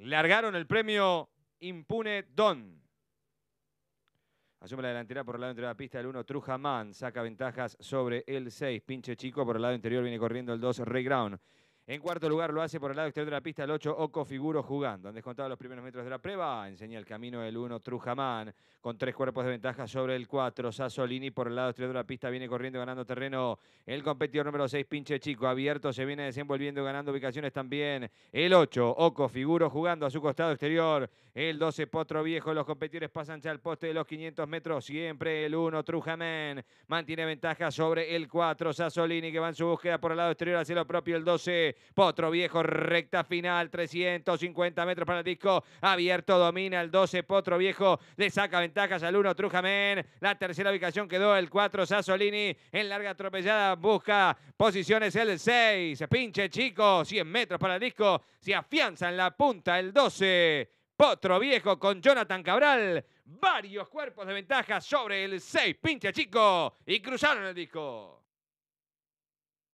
Largaron el premio impune Don. Asume la delantera por el lado interior de la pista el 1, Trujamán. Saca ventajas sobre el 6. Pinche chico por el lado interior viene corriendo el 2, Ray Ground. En cuarto lugar lo hace por el lado exterior de la pista el 8 Oco Figuro jugando. Han descontado los primeros metros de la prueba. Enseña el camino el 1 Trujamán con tres cuerpos de ventaja sobre el 4 Sassolini. Por el lado exterior de la pista viene corriendo ganando terreno el competidor número 6 Pinche Chico. Abierto se viene desenvolviendo ganando ubicaciones también el 8 Oco Figuro jugando a su costado exterior. El 12 Potro Viejo. Los competidores pasan ya al poste de los 500 metros. Siempre el 1 Trujamán mantiene ventaja sobre el 4 Sassolini que va en su búsqueda por el lado exterior hacia lo propio el 12. Potro Viejo, recta final, 350 metros para el disco. Abierto, domina el 12. Potro Viejo le saca ventajas al 1, Trujamen. La tercera ubicación quedó el 4, Sassolini. En larga atropellada busca posiciones el 6. Pinche chico, 100 metros para el disco. Se afianza en la punta el 12. Potro Viejo con Jonathan Cabral. Varios cuerpos de ventaja sobre el 6. Pinche chico. Y cruzaron el disco.